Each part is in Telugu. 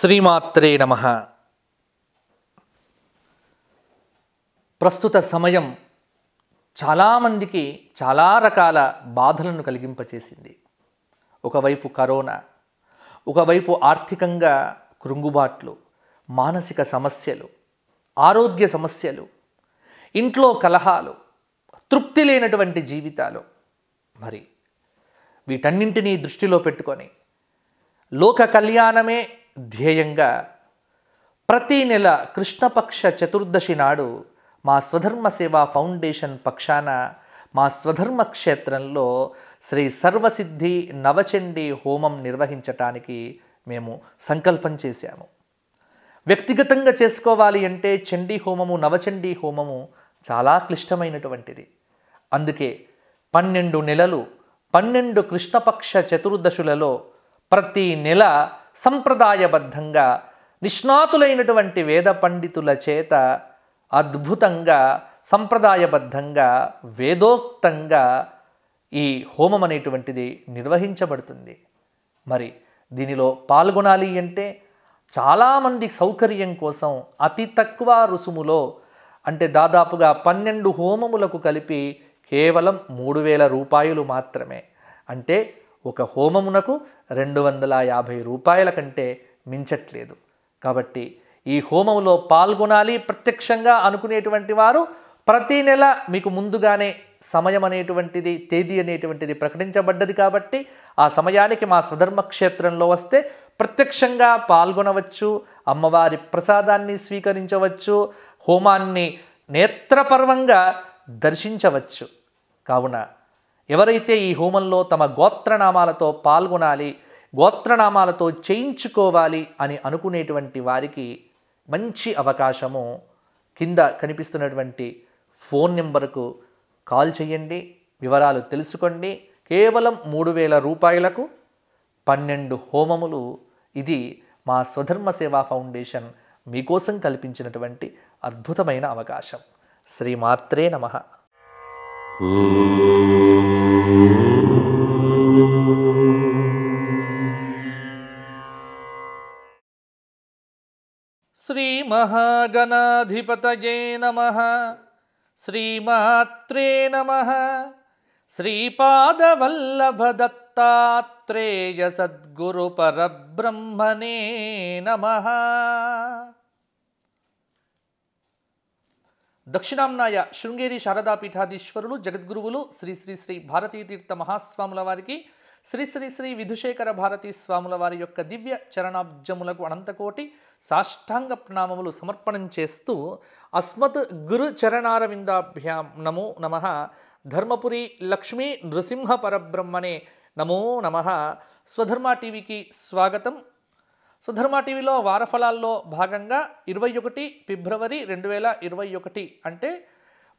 శ్రీమాత్రే నమ ప్రస్తుత సమయం చాలామందికి చాలా రకాల బాధలను కలిగింపచేసింది ఒకవైపు కరోనా ఒకవైపు ఆర్థికంగా కృంగుబాట్లు మానసిక సమస్యలు ఆరోగ్య సమస్యలు ఇంట్లో కలహాలు తృప్తి లేనటువంటి జీవితాలు మరి వీటన్నింటినీ దృష్టిలో పెట్టుకొని లోక కళ్యాణమే ధ్యేయంగా ప్రతి నెల కృష్ణపక్ష చతుర్దశి నాడు మా స్వధర్మ సేవా ఫౌండేషన్ పక్షాన మా స్వధర్మ క్షేత్రంలో శ్రీ సర్వసిద్ధి నవచండి హోమం నిర్వహించటానికి మేము సంకల్పం చేశాము వ్యక్తిగతంగా చేసుకోవాలి అంటే చండీ హోమము నవచండీ హోమము చాలా క్లిష్టమైనటువంటిది అందుకే పన్నెండు నెలలు పన్నెండు కృష్ణపక్ష చతుర్దశులలో ప్రతి నెల సంప్రదాయబద్ధంగా నిష్ణాతులైనటువంటి వేద పండితుల చేత అద్భుతంగా సంప్రదాయబద్ధంగా వేదోక్తంగా ఈ హోమం అనేటువంటిది నిర్వహించబడుతుంది మరి దీనిలో పాల్గొనాలి అంటే చాలామంది సౌకర్యం కోసం అతి తక్కువ రుసుములో అంటే దాదాపుగా పన్నెండు హోమములకు కలిపి కేవలం మూడు వేల రూపాయలు మాత్రమే అంటే ఒక హోమమునకు రెండు వందల యాభై రూపాయల కంటే మించట్లేదు కాబట్టి ఈ హోమంలో పాల్గొనాలి ప్రత్యక్షంగా అనుకునేటువంటి వారు ప్రతి నెల మీకు ముందుగానే సమయం అనేటువంటిది తేదీ అనేటువంటిది ప్రకటించబడ్డది కాబట్టి ఆ సమయానికి మా క్షేత్రంలో వస్తే ప్రత్యక్షంగా పాల్గొనవచ్చు అమ్మవారి ప్రసాదాన్ని స్వీకరించవచ్చు హోమాన్ని నేత్రపర్వంగా దర్శించవచ్చు కావున ఎవరైతే ఈ హోమంలో తమ గోత్రనామాలతో పాల్గొనాలి గోత్రనామాలతో చేయించుకోవాలి అని అనుకునేటువంటి వారికి మంచి అవకాశము కింద కనిపిస్తున్నటువంటి ఫోన్ నెంబర్కు కాల్ చేయండి వివరాలు తెలుసుకోండి కేవలం మూడు వేల రూపాయలకు పన్నెండు హోమములు ఇది మా స్వధర్మ సేవా ఫౌండేషన్ మీకోసం కల్పించినటువంటి అద్భుతమైన అవకాశం శ్రీమాత్రే నమ श्रीमहागणाधिपतये नमः श्रीमात्रे नमः श्रीपादवल्लभदत्तात्रेयसद्गुरुपरब्रह्मणे नमः దక్షిణాంనాయ శృంగేరి శారదాపీఠాధీశ్వరులు జగద్గురువులు శ్రీ శ్రీ శ్రీ తీర్థ మహాస్వాముల వారికి శ్రీ శ్రీ శ్రీ విధుశేఖర భారతీ స్వాముల వారి యొక్క దివ్య చరణాబ్జములకు అనంతకోటి సాష్టాంగ ప్రణామములు సమర్పణం చేస్తూ అస్మత్ గురు చరణారవిందాభ్యాం నమో నమ ధర్మపురి లక్ష్మీ నృసింహ పరబ్రహ్మణే నమో నమ స్వధర్మ టీవీకి స్వాగతం సుధర్మ టీవీలో వారఫలాల్లో భాగంగా ఇరవై ఒకటి ఫిబ్రవరి రెండు వేల ఇరవై ఒకటి అంటే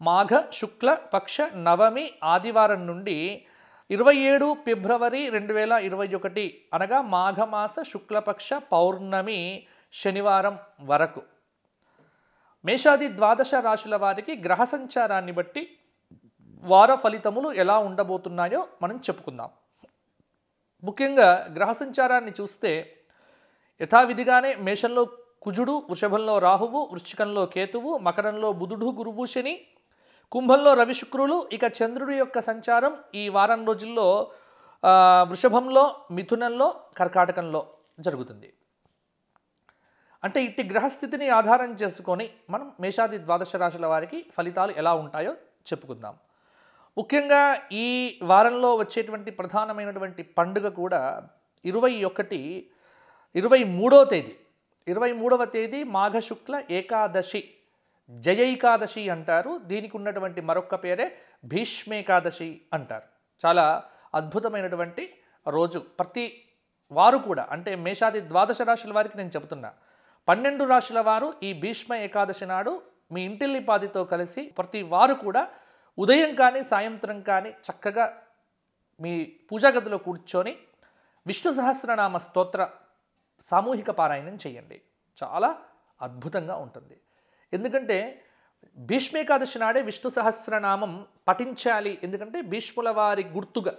మాఘ శుక్ల పక్ష నవమి ఆదివారం నుండి ఇరవై ఏడు ఫిబ్రవరి రెండు వేల ఇరవై ఒకటి అనగా మాఘమాస శుక్లపక్ష పౌర్ణమి శనివారం వరకు మేషాది ద్వాదశ రాశుల వారికి గ్రహ సంచారాన్ని బట్టి వార ఫలితములు ఎలా ఉండబోతున్నాయో మనం చెప్పుకుందాం ముఖ్యంగా గ్రహ సంచారాన్ని చూస్తే యథావిధిగానే మేషంలో కుజుడు వృషభంలో రాహువు వృశ్చికంలో కేతువు మకరంలో బుధుడు గురువు శని కుంభంలో రవి శుక్రులు ఇక చంద్రుడి యొక్క సంచారం ఈ వారం రోజుల్లో వృషభంలో మిథునంలో కర్కాటకంలో జరుగుతుంది అంటే ఇట్టి గ్రహస్థితిని ఆధారం చేసుకొని మనం మేషాది ద్వాదశ రాశుల వారికి ఫలితాలు ఎలా ఉంటాయో చెప్పుకుందాం ముఖ్యంగా ఈ వారంలో వచ్చేటువంటి ప్రధానమైనటువంటి పండుగ కూడా ఇరవై ఒకటి ఇరవై మూడో తేదీ ఇరవై మూడవ తేదీ మాఘశుక్ల ఏకాదశి జయైకాదశి అంటారు దీనికి ఉన్నటువంటి మరొక పేరే భీష్మేకాదశి అంటారు చాలా అద్భుతమైనటువంటి రోజు ప్రతి వారు కూడా అంటే మేషాది ద్వాదశ రాశుల వారికి నేను చెబుతున్నా పన్నెండు రాశుల వారు ఈ భీష్మ ఏకాదశి నాడు మీ ఇంటిల్లిపాదితో కలిసి ప్రతి వారు కూడా ఉదయం కానీ సాయంత్రం కానీ చక్కగా మీ పూజాగదిలో కూర్చొని విష్ణు సహస్రనామ స్తోత్ర సామూహిక పారాయణం చేయండి చాలా అద్భుతంగా ఉంటుంది ఎందుకంటే భీష్మేకాదశి నాడే విష్ణు సహస్రనామం పఠించాలి ఎందుకంటే భీష్ముల వారి గుర్తుగా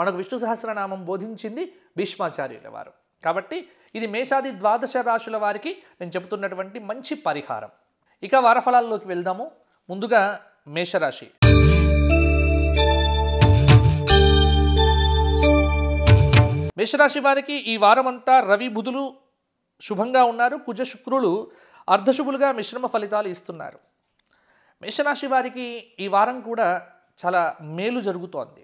మనకు విష్ణు సహస్రనామం బోధించింది భీష్మాచార్యుల వారు కాబట్టి ఇది మేషాది ద్వాదశ రాశుల వారికి నేను చెబుతున్నటువంటి మంచి పరిహారం ఇక వారఫలాల్లోకి వెళ్దాము ముందుగా మేషరాశి మేషరాశి వారికి ఈ వారమంతా రవి బుధులు శుభంగా ఉన్నారు కుజ శుక్రులు అర్ధశుభులుగా మిశ్రమ ఫలితాలు ఇస్తున్నారు మేషరాశి వారికి ఈ వారం కూడా చాలా మేలు జరుగుతోంది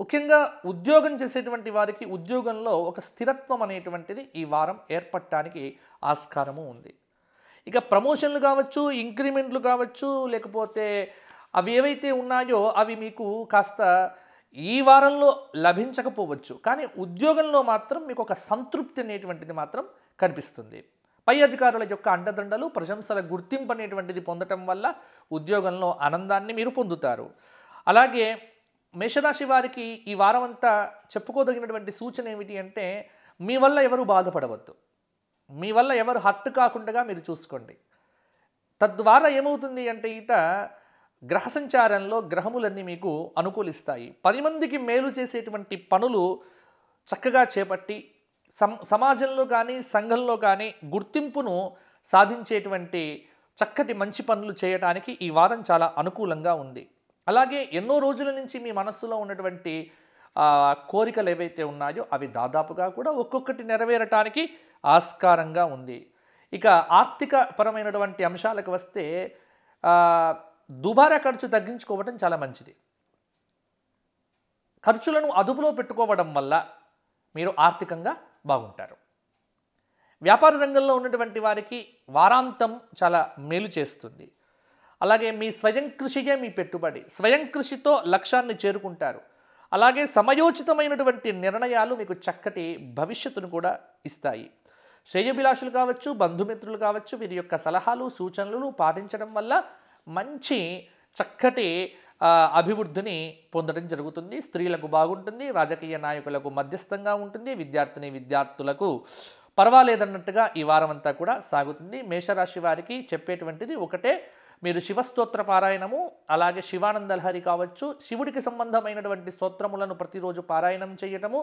ముఖ్యంగా ఉద్యోగం చేసేటువంటి వారికి ఉద్యోగంలో ఒక స్థిరత్వం అనేటువంటిది ఈ వారం ఏర్పడటానికి ఆస్కారము ఉంది ఇక ప్రమోషన్లు కావచ్చు ఇంక్రిమెంట్లు కావచ్చు లేకపోతే అవి ఏవైతే ఉన్నాయో అవి మీకు కాస్త ఈ వారంలో లభించకపోవచ్చు కానీ ఉద్యోగంలో మాత్రం మీకు ఒక సంతృప్తి అనేటువంటిది మాత్రం కనిపిస్తుంది పై అధికారుల యొక్క అండదండలు ప్రశంసల గుర్తింపు అనేటువంటిది పొందటం వల్ల ఉద్యోగంలో ఆనందాన్ని మీరు పొందుతారు అలాగే మేషరాశి వారికి ఈ వారం అంతా చెప్పుకోదగినటువంటి సూచన ఏమిటి అంటే మీ వల్ల ఎవరు బాధపడవద్దు మీ వల్ల ఎవరు హర్ట్ కాకుండా మీరు చూసుకోండి తద్వారా ఏమవుతుంది అంటే ఇట గ్రహ సంచారంలో గ్రహములన్నీ మీకు అనుకూలిస్తాయి పది మందికి మేలు చేసేటువంటి పనులు చక్కగా చేపట్టి సమాజంలో కానీ సంఘంలో కానీ గుర్తింపును సాధించేటువంటి చక్కటి మంచి పనులు చేయడానికి ఈ వారం చాలా అనుకూలంగా ఉంది అలాగే ఎన్నో రోజుల నుంచి మీ మనస్సులో ఉన్నటువంటి కోరికలు ఏవైతే ఉన్నాయో అవి దాదాపుగా కూడా ఒక్కొక్కటి నెరవేరటానికి ఆస్కారంగా ఉంది ఇక ఆర్థిక పరమైనటువంటి అంశాలకు వస్తే దుబారా ఖర్చు తగ్గించుకోవడం చాలా మంచిది ఖర్చులను అదుపులో పెట్టుకోవడం వల్ల మీరు ఆర్థికంగా బాగుంటారు వ్యాపార రంగంలో ఉన్నటువంటి వారికి వారాంతం చాలా మేలు చేస్తుంది అలాగే మీ స్వయం కృషియే మీ పెట్టుబడి స్వయం కృషితో లక్ష్యాన్ని చేరుకుంటారు అలాగే సమయోచితమైనటువంటి నిర్ణయాలు మీకు చక్కటి భవిష్యత్తును కూడా ఇస్తాయి శ్రేయభిలాషులు కావచ్చు బంధుమిత్రులు కావచ్చు వీరి యొక్క సలహాలు సూచనలు పాటించడం వల్ల మంచి చక్కటి అభివృద్ధిని పొందడం జరుగుతుంది స్త్రీలకు బాగుంటుంది రాజకీయ నాయకులకు మధ్యస్థంగా ఉంటుంది విద్యార్థిని విద్యార్థులకు పర్వాలేదన్నట్టుగా ఈ వారం అంతా కూడా సాగుతుంది మేషరాశి వారికి చెప్పేటువంటిది ఒకటే మీరు శివస్తోత్ర పారాయణము అలాగే శివానందలహరి కావచ్చు శివుడికి సంబంధమైనటువంటి స్తోత్రములను ప్రతిరోజు పారాయణం చేయటము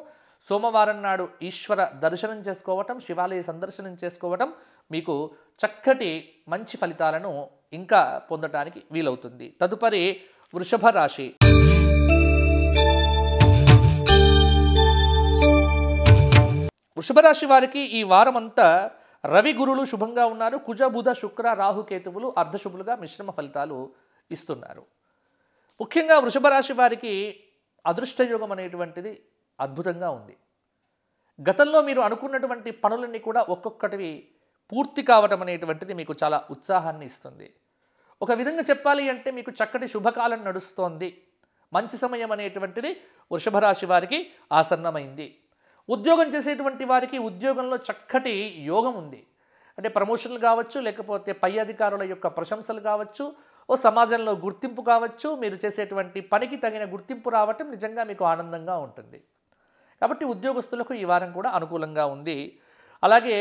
సోమవారం నాడు ఈశ్వర దర్శనం చేసుకోవటం శివాలయ సందర్శనం చేసుకోవటం మీకు చక్కటి మంచి ఫలితాలను ఇంకా పొందటానికి వీలవుతుంది తదుపరి వృషభ రాశి వృషభ రాశి వారికి ఈ వారం అంతా రవి గురులు శుభంగా ఉన్నారు కుజ బుధ శుక్ర రాహుకేతువులు అర్ధశుభులుగా మిశ్రమ ఫలితాలు ఇస్తున్నారు ముఖ్యంగా వృషభ రాశి వారికి అదృష్టయోగం అనేటువంటిది అద్భుతంగా ఉంది గతంలో మీరు అనుకున్నటువంటి పనులన్నీ కూడా ఒక్కొక్కటివి పూర్తి కావటం అనేటువంటిది మీకు చాలా ఉత్సాహాన్ని ఇస్తుంది ఒక విధంగా చెప్పాలి అంటే మీకు చక్కటి శుభకాలం నడుస్తోంది మంచి సమయం అనేటువంటిది వృషభరాశి వారికి ఆసన్నమైంది ఉద్యోగం చేసేటువంటి వారికి ఉద్యోగంలో చక్కటి యోగం ఉంది అంటే ప్రమోషన్లు కావచ్చు లేకపోతే పై అధికారుల యొక్క ప్రశంసలు కావచ్చు ఓ సమాజంలో గుర్తింపు కావచ్చు మీరు చేసేటువంటి పనికి తగిన గుర్తింపు రావటం నిజంగా మీకు ఆనందంగా ఉంటుంది కాబట్టి ఉద్యోగస్తులకు ఈ వారం కూడా అనుకూలంగా ఉంది అలాగే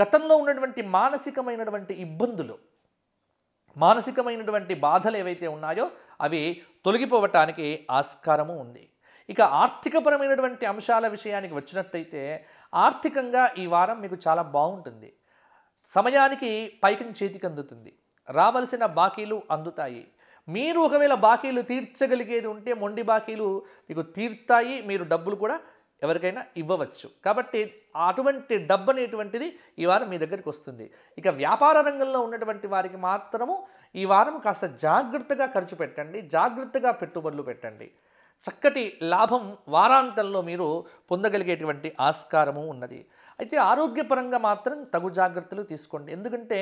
గతంలో ఉన్నటువంటి మానసికమైనటువంటి ఇబ్బందులు మానసికమైనటువంటి బాధలు ఏవైతే ఉన్నాయో అవి తొలగిపోవటానికి ఆస్కారము ఉంది ఇక ఆర్థికపరమైనటువంటి అంశాల విషయానికి వచ్చినట్టయితే ఆర్థికంగా ఈ వారం మీకు చాలా బాగుంటుంది సమయానికి పైకి చేతికి అందుతుంది రావలసిన బాకీలు అందుతాయి మీరు ఒకవేళ బాకీలు తీర్చగలిగేది ఉంటే మొండి బాకీలు మీకు తీర్తాయి మీరు డబ్బులు కూడా ఎవరికైనా ఇవ్వవచ్చు కాబట్టి అటువంటి డబ్బు అనేటువంటిది ఈ వారం మీ దగ్గరికి వస్తుంది ఇక వ్యాపార రంగంలో ఉన్నటువంటి వారికి మాత్రము ఈ వారం కాస్త జాగ్రత్తగా ఖర్చు పెట్టండి జాగ్రత్తగా పెట్టుబడులు పెట్టండి చక్కటి లాభం వారాంతంలో మీరు పొందగలిగేటువంటి ఆస్కారము ఉన్నది అయితే ఆరోగ్యపరంగా మాత్రం తగు జాగ్రత్తలు తీసుకోండి ఎందుకంటే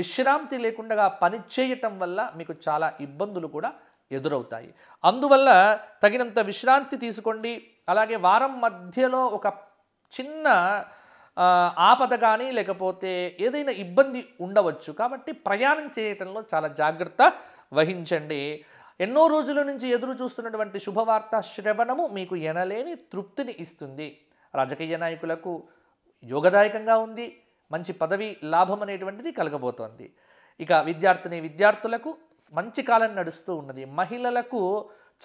విశ్రాంతి లేకుండా పని చేయటం వల్ల మీకు చాలా ఇబ్బందులు కూడా ఎదురవుతాయి అందువల్ల తగినంత విశ్రాంతి తీసుకోండి అలాగే వారం మధ్యలో ఒక చిన్న ఆపద కానీ లేకపోతే ఏదైనా ఇబ్బంది ఉండవచ్చు కాబట్టి ప్రయాణం చేయటంలో చాలా జాగ్రత్త వహించండి ఎన్నో రోజుల నుంచి ఎదురు చూస్తున్నటువంటి శుభవార్త శ్రవణము మీకు ఎనలేని తృప్తిని ఇస్తుంది రాజకీయ నాయకులకు యోగదాయకంగా ఉంది మంచి పదవి లాభం అనేటువంటిది కలగబోతోంది ఇక విద్యార్థిని విద్యార్థులకు మంచి కాలం నడుస్తూ ఉన్నది మహిళలకు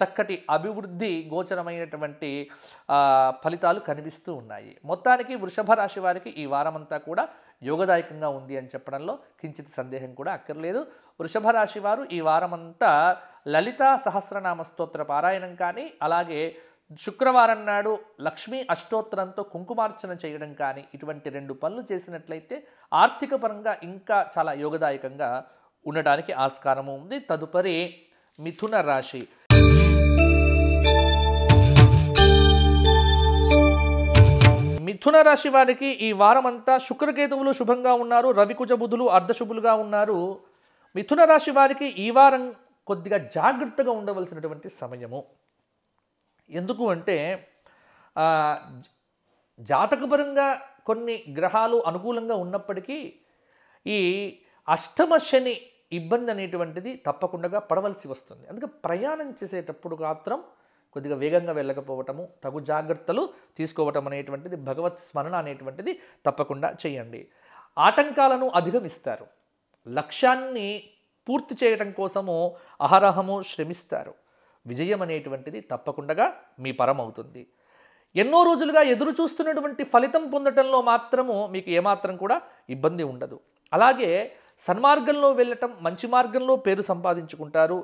చక్కటి అభివృద్ధి గోచరమైనటువంటి ఫలితాలు కనిపిస్తూ ఉన్నాయి మొత్తానికి వృషభ రాశి వారికి ఈ వారమంతా కూడా యోగదాయకంగా ఉంది అని చెప్పడంలో కించిత్ సందేహం కూడా అక్కర్లేదు వృషభ రాశి వారు ఈ వారమంతా లలిత సహస్రనామ స్తోత్ర పారాయణం కానీ అలాగే శుక్రవారం నాడు లక్ష్మీ అష్టోత్తరంతో కుంకుమార్చన చేయడం కానీ ఇటువంటి రెండు పనులు చేసినట్లయితే ఆర్థిక పరంగా ఇంకా చాలా యోగదాయకంగా ఉండడానికి ఆస్కారం ఉంది తదుపరి మిథున రాశి మిథున రాశి వారికి ఈ వారం అంతా శుక్రకేతువులు శుభంగా ఉన్నారు రవికుజ బుధులు అర్ధశుభులుగా ఉన్నారు మిథున రాశి వారికి ఈ వారం కొద్దిగా జాగ్రత్తగా ఉండవలసినటువంటి సమయము ఎందుకు అంటే జాతకపరంగా కొన్ని గ్రహాలు అనుకూలంగా ఉన్నప్పటికీ ఈ అష్టమ శని ఇబ్బంది అనేటువంటిది తప్పకుండా పడవలసి వస్తుంది అందుకే ప్రయాణం చేసేటప్పుడు మాత్రం కొద్దిగా వేగంగా వెళ్ళకపోవటము తగు జాగ్రత్తలు తీసుకోవటం అనేటువంటిది భగవత్ స్మరణ అనేటువంటిది తప్పకుండా చేయండి ఆటంకాలను అధిగమిస్తారు లక్ష్యాన్ని పూర్తి చేయటం కోసము అహరహము శ్రమిస్తారు విజయం అనేటువంటిది తప్పకుండా మీ పరమవుతుంది ఎన్నో రోజులుగా ఎదురు చూస్తున్నటువంటి ఫలితం పొందటంలో మాత్రము మీకు ఏమాత్రం కూడా ఇబ్బంది ఉండదు అలాగే సన్మార్గంలో వెళ్ళటం మంచి మార్గంలో పేరు సంపాదించుకుంటారు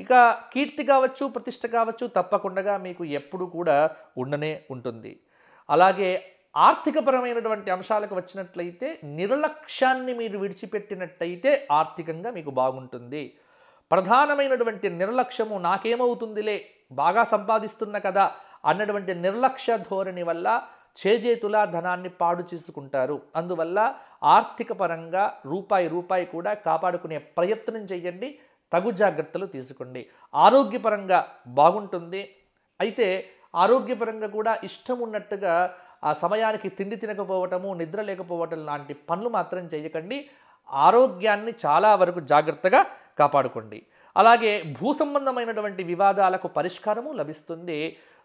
ఇక కీర్తి కావచ్చు ప్రతిష్ట కావచ్చు తప్పకుండా మీకు ఎప్పుడూ కూడా ఉండనే ఉంటుంది అలాగే ఆర్థికపరమైనటువంటి అంశాలకు వచ్చినట్లయితే నిర్లక్ష్యాన్ని మీరు విడిచిపెట్టినట్టయితే ఆర్థికంగా మీకు బాగుంటుంది ప్రధానమైనటువంటి నిర్లక్ష్యము నాకేమవుతుందిలే బాగా సంపాదిస్తున్న కదా అన్నటువంటి నిర్లక్ష్య ధోరణి వల్ల చేజేతుల ధనాన్ని పాడు చేసుకుంటారు అందువల్ల ఆర్థిక పరంగా రూపాయి రూపాయి కూడా కాపాడుకునే ప్రయత్నం చేయండి తగు జాగ్రత్తలు తీసుకోండి ఆరోగ్యపరంగా బాగుంటుంది అయితే ఆరోగ్యపరంగా కూడా ఇష్టం ఉన్నట్టుగా ఆ సమయానికి తిండి తినకపోవటము నిద్ర లేకపోవటం లాంటి పనులు మాత్రం చేయకండి ఆరోగ్యాన్ని చాలా వరకు జాగ్రత్తగా కాపాడుకోండి అలాగే భూ సంబంధమైనటువంటి వివాదాలకు పరిష్కారము లభిస్తుంది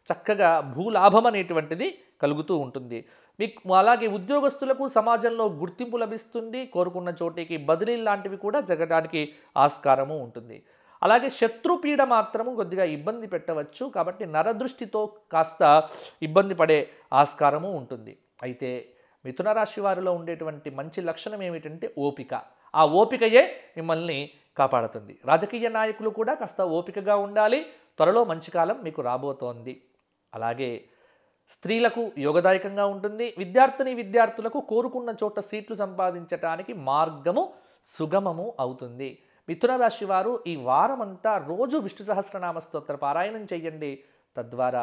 చక్కగా భూలాభం అనేటువంటిది కలుగుతూ ఉంటుంది మీకు అలాగే ఉద్యోగస్తులకు సమాజంలో గుర్తింపు లభిస్తుంది కోరుకున్న చోటికి బదిలీలు లాంటివి కూడా జరగడానికి ఆస్కారము ఉంటుంది అలాగే శత్రుపీడ మాత్రము కొద్దిగా ఇబ్బంది పెట్టవచ్చు కాబట్టి నరదృష్టితో కాస్త ఇబ్బంది పడే ఆస్కారము ఉంటుంది అయితే మిథునరాశి వారిలో ఉండేటువంటి మంచి లక్షణం ఏమిటంటే ఓపిక ఆ ఓపికయే మిమ్మల్ని కాపాడుతుంది రాజకీయ నాయకులు కూడా కాస్త ఓపికగా ఉండాలి త్వరలో మంచి కాలం మీకు రాబోతోంది అలాగే స్త్రీలకు యోగదాయకంగా ఉంటుంది విద్యార్థిని విద్యార్థులకు కోరుకున్న చోట సీట్లు సంపాదించటానికి మార్గము సుగమము అవుతుంది మిథున రాశి వారు ఈ వారమంతా రోజు విష్ణు సహస్రనామ స్తోత్ర పారాయణం చేయండి తద్వారా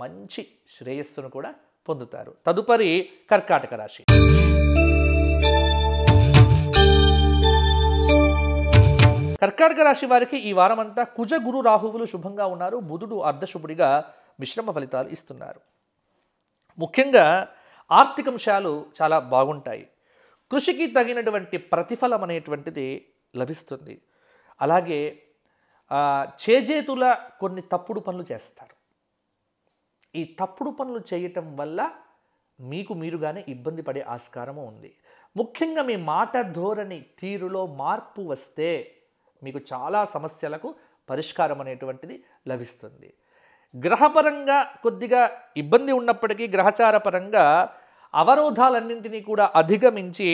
మంచి శ్రేయస్సును కూడా పొందుతారు తదుపరి కర్కాటక రాశి కర్కాటక రాశి వారికి ఈ వారమంతా కుజ గురు రాహువులు శుభంగా ఉన్నారు బుధుడు అర్ధశుభుడిగా మిశ్రమ ఫలితాలు ఇస్తున్నారు ముఖ్యంగా ఆర్థిక అంశాలు చాలా బాగుంటాయి కృషికి తగినటువంటి ప్రతిఫలం అనేటువంటిది లభిస్తుంది అలాగే చేజేతుల కొన్ని తప్పుడు పనులు చేస్తారు ఈ తప్పుడు పనులు చేయటం వల్ల మీకు మీరుగానే ఇబ్బంది పడే ఆస్కారము ఉంది ముఖ్యంగా మీ మాట ధోరణి తీరులో మార్పు వస్తే మీకు చాలా సమస్యలకు పరిష్కారం అనేటువంటిది లభిస్తుంది గ్రహపరంగా కొద్దిగా ఇబ్బంది ఉన్నప్పటికీ గ్రహచార పరంగా అవరోధాలన్నింటినీ కూడా అధిగమించి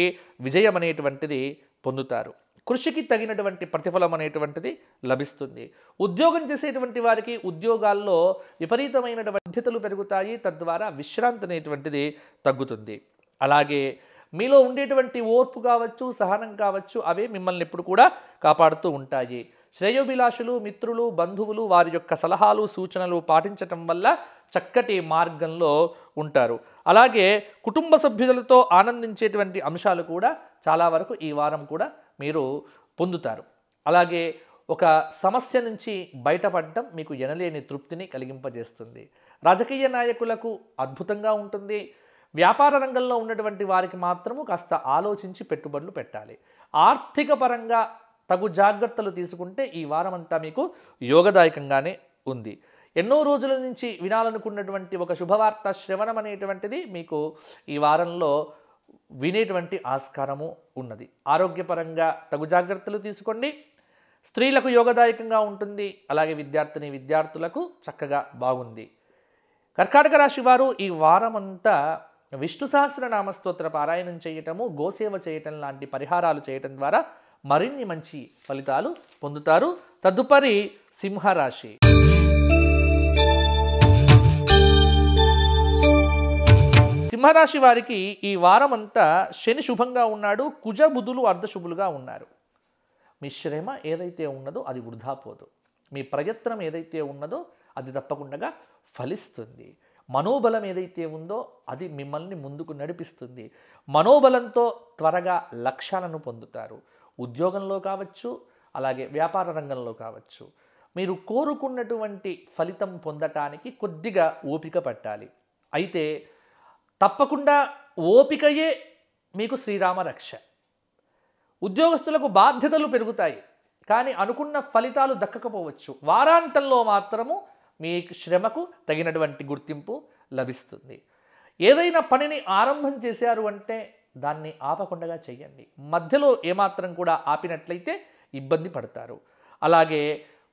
విజయం అనేటువంటిది పొందుతారు కృషికి తగినటువంటి ప్రతిఫలం అనేటువంటిది లభిస్తుంది ఉద్యోగం చేసేటువంటి వారికి ఉద్యోగాల్లో విపరీతమైనటువంటి బాధ్యతలు పెరుగుతాయి తద్వారా విశ్రాంతి అనేటువంటిది తగ్గుతుంది అలాగే మీలో ఉండేటువంటి ఓర్పు కావచ్చు సహనం కావచ్చు అవే మిమ్మల్ని ఎప్పుడు కూడా కాపాడుతూ ఉంటాయి శ్రేయోభిలాషులు మిత్రులు బంధువులు వారి యొక్క సలహాలు సూచనలు పాటించటం వల్ల చక్కటి మార్గంలో ఉంటారు అలాగే కుటుంబ సభ్యులతో ఆనందించేటువంటి అంశాలు కూడా చాలా వరకు ఈ వారం కూడా మీరు పొందుతారు అలాగే ఒక సమస్య నుంచి బయటపడటం మీకు ఎనలేని తృప్తిని కలిగింపజేస్తుంది రాజకీయ నాయకులకు అద్భుతంగా ఉంటుంది వ్యాపార రంగంలో ఉన్నటువంటి వారికి మాత్రము కాస్త ఆలోచించి పెట్టుబడులు పెట్టాలి ఆర్థిక పరంగా తగు జాగ్రత్తలు తీసుకుంటే ఈ వారం అంతా మీకు యోగదాయకంగానే ఉంది ఎన్నో రోజుల నుంచి వినాలనుకున్నటువంటి ఒక శుభవార్త శ్రవణం అనేటువంటిది మీకు ఈ వారంలో వినేటువంటి ఆస్కారము ఉన్నది ఆరోగ్యపరంగా తగు జాగ్రత్తలు తీసుకోండి స్త్రీలకు యోగదాయకంగా ఉంటుంది అలాగే విద్యార్థిని విద్యార్థులకు చక్కగా బాగుంది కర్కాటక రాశి వారు ఈ వారమంతా విష్ణు సహస్రనామ స్తోత్ర పారాయణం చేయటము గోసేవ చేయటం లాంటి పరిహారాలు చేయటం ద్వారా మరిన్ని మంచి ఫలితాలు పొందుతారు తదుపరి సింహరాశి సింహరాశి వారికి ఈ వారం అంతా శని శుభంగా ఉన్నాడు కుజ బుధులు అర్ధశుభులుగా ఉన్నారు మీ శ్రమ ఏదైతే ఉన్నదో అది వృధాపోదు మీ ప్రయత్నం ఏదైతే ఉన్నదో అది తప్పకుండా ఫలిస్తుంది మనోబలం ఏదైతే ఉందో అది మిమ్మల్ని ముందుకు నడిపిస్తుంది మనోబలంతో త్వరగా లక్ష్యాలను పొందుతారు ఉద్యోగంలో కావచ్చు అలాగే వ్యాపార రంగంలో కావచ్చు మీరు కోరుకున్నటువంటి ఫలితం పొందటానికి కొద్దిగా ఓపిక పట్టాలి అయితే తప్పకుండా ఓపికయే మీకు శ్రీరామ రక్ష ఉద్యోగస్తులకు బాధ్యతలు పెరుగుతాయి కానీ అనుకున్న ఫలితాలు దక్కకపోవచ్చు వారాంతంలో మాత్రము మీ శ్రమకు తగినటువంటి గుర్తింపు లభిస్తుంది ఏదైనా పనిని ఆరంభం చేశారు అంటే దాన్ని ఆపకుండా చేయండి మధ్యలో ఏమాత్రం కూడా ఆపినట్లయితే ఇబ్బంది పడతారు అలాగే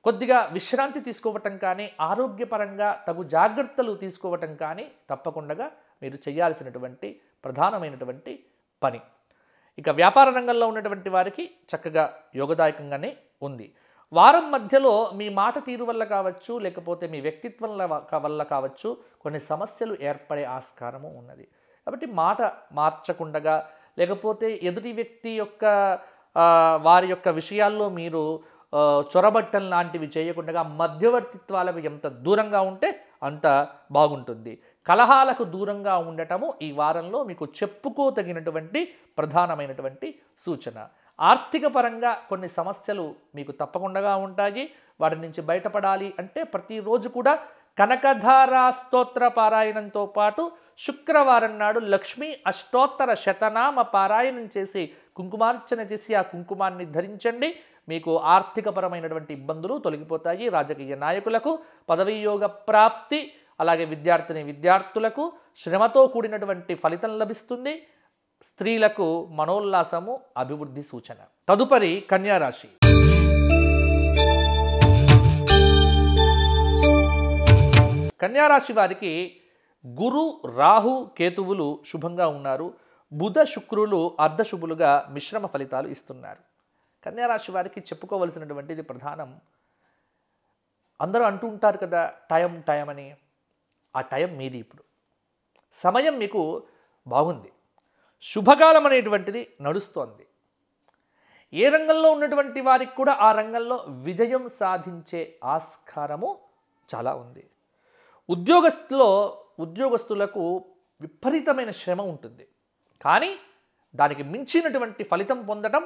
కొద్దిగా విశ్రాంతి తీసుకోవటం కానీ ఆరోగ్యపరంగా తగు జాగ్రత్తలు తీసుకోవటం కానీ తప్పకుండా మీరు చేయాల్సినటువంటి ప్రధానమైనటువంటి పని ఇక వ్యాపార రంగంలో ఉన్నటువంటి వారికి చక్కగా యోగదాయకంగానే ఉంది వారం మధ్యలో మీ మాట తీరు వల్ల కావచ్చు లేకపోతే మీ వ్యక్తిత్వం వల్ల కావచ్చు కొన్ని సమస్యలు ఏర్పడే ఆస్కారము ఉన్నది కాబట్టి మాట మార్చకుండగా లేకపోతే ఎదుటి వ్యక్తి యొక్క వారి యొక్క విషయాల్లో మీరు చొరబట్టం లాంటివి చేయకుండా మధ్యవర్తిత్వాలకు ఎంత దూరంగా ఉంటే అంత బాగుంటుంది కలహాలకు దూరంగా ఉండటము ఈ వారంలో మీకు చెప్పుకోతగినటువంటి ప్రధానమైనటువంటి సూచన ఆర్థిక పరంగా కొన్ని సమస్యలు మీకు తప్పకుండా ఉంటాయి వాటి నుంచి బయటపడాలి అంటే ప్రతిరోజు కూడా కనకధారా స్తోత్ర పారాయణంతో పాటు శుక్రవారం నాడు లక్ష్మీ అష్టోత్తర శతనామ పారాయణం చేసి కుంకుమార్చన చేసి ఆ కుంకుమాన్ని ధరించండి మీకు ఆర్థికపరమైనటువంటి ఇబ్బందులు తొలగిపోతాయి రాజకీయ నాయకులకు పదవీయోగ ప్రాప్తి అలాగే విద్యార్థిని విద్యార్థులకు శ్రమతో కూడినటువంటి ఫలితం లభిస్తుంది స్త్రీలకు మనోల్లాసము అభివృద్ధి సూచన తదుపరి కన్యారాశి కన్యారాశి వారికి గురు రాహు కేతువులు శుభంగా ఉన్నారు బుధ శుక్రులు అర్ధశుభులుగా మిశ్రమ ఫలితాలు ఇస్తున్నారు కన్యారాశి వారికి చెప్పుకోవలసినటువంటిది ప్రధానం అందరూ అంటూ ఉంటారు కదా టైం టైం అని ఆ టైం మీది ఇప్పుడు సమయం మీకు బాగుంది శుభకాలం అనేటువంటిది నడుస్తోంది ఏ రంగంలో ఉన్నటువంటి వారికి కూడా ఆ రంగంలో విజయం సాధించే ఆస్కారము చాలా ఉంది ఉద్యోగస్తులో ఉద్యోగస్తులకు విపరీతమైన శ్రమ ఉంటుంది కానీ దానికి మించినటువంటి ఫలితం పొందడం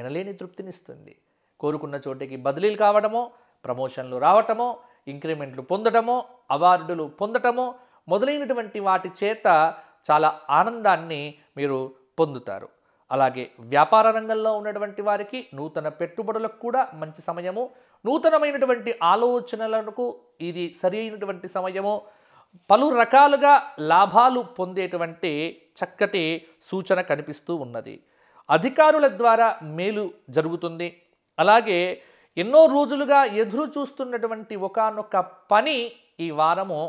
ఎనలేని తృప్తినిస్తుంది కోరుకున్న చోటికి బదిలీలు కావడమో ప్రమోషన్లు రావటమో ఇంక్రిమెంట్లు పొందటమో అవార్డులు పొందటమో మొదలైనటువంటి వాటి చేత చాలా ఆనందాన్ని మీరు పొందుతారు అలాగే వ్యాపార రంగంలో ఉన్నటువంటి వారికి నూతన పెట్టుబడులకు కూడా మంచి సమయము నూతనమైనటువంటి ఆలోచనలకు ఇది సరి అయినటువంటి సమయము పలు రకాలుగా లాభాలు పొందేటువంటి చక్కటి సూచన కనిపిస్తూ ఉన్నది అధికారుల ద్వారా మేలు జరుగుతుంది అలాగే ఎన్నో రోజులుగా ఎదురు చూస్తున్నటువంటి ఒకనొక పని ఈ వారము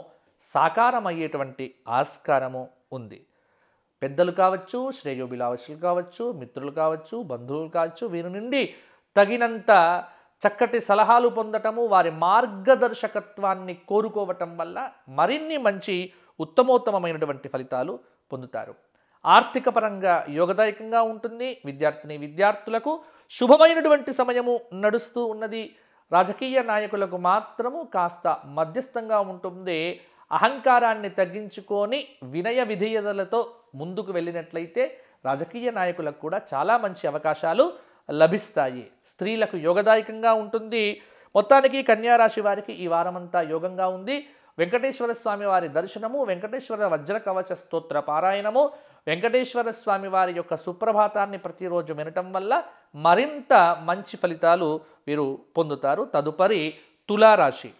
సాకారమయ్యేటువంటి ఆస్కారము ఉంది పెద్దలు కావచ్చు శ్రేయోభిలావశులు కావచ్చు మిత్రులు కావచ్చు బంధువులు కావచ్చు వీరి నుండి తగినంత చక్కటి సలహాలు పొందటము వారి మార్గదర్శకత్వాన్ని కోరుకోవటం వల్ల మరిన్ని మంచి ఉత్తమోత్తమమైనటువంటి ఫలితాలు పొందుతారు ఆర్థిక పరంగా యోగదాయకంగా ఉంటుంది విద్యార్థిని విద్యార్థులకు శుభమైనటువంటి సమయము నడుస్తూ ఉన్నది రాజకీయ నాయకులకు మాత్రము కాస్త మధ్యస్థంగా ఉంటుంది అహంకారాన్ని తగ్గించుకొని వినయ విధేయతలతో ముందుకు వెళ్ళినట్లయితే రాజకీయ నాయకులకు కూడా చాలా మంచి అవకాశాలు లభిస్తాయి స్త్రీలకు యోగదాయకంగా ఉంటుంది మొత్తానికి కన్యారాశి వారికి ఈ వారమంతా యోగంగా ఉంది వెంకటేశ్వర స్వామి వారి దర్శనము వెంకటేశ్వర వజ్ర కవచ స్తోత్ర పారాయణము వెంకటేశ్వర స్వామి వారి యొక్క సుప్రభాతాన్ని ప్రతిరోజు వినటం వల్ల మరింత మంచి ఫలితాలు వీరు పొందుతారు తదుపరి తులారాశి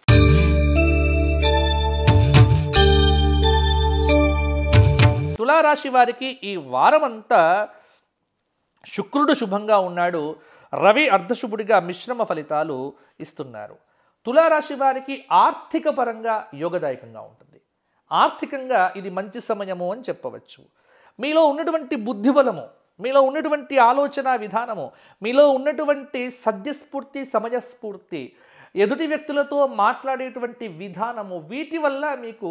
తులారాశి వారికి ఈ వారం అంతా శుక్రుడు శుభంగా ఉన్నాడు రవి అర్ధశుభుడిగా మిశ్రమ ఫలితాలు ఇస్తున్నారు తులారాశి వారికి ఆర్థిక పరంగా యోగదాయకంగా ఉంటుంది ఆర్థికంగా ఇది మంచి సమయము అని చెప్పవచ్చు మీలో ఉన్నటువంటి బుద్ధిబలము మీలో ఉన్నటువంటి ఆలోచన విధానము మీలో ఉన్నటువంటి సద్యస్ఫూర్తి సమయస్ఫూర్తి ఎదుటి వ్యక్తులతో మాట్లాడేటువంటి విధానము వీటి వల్ల మీకు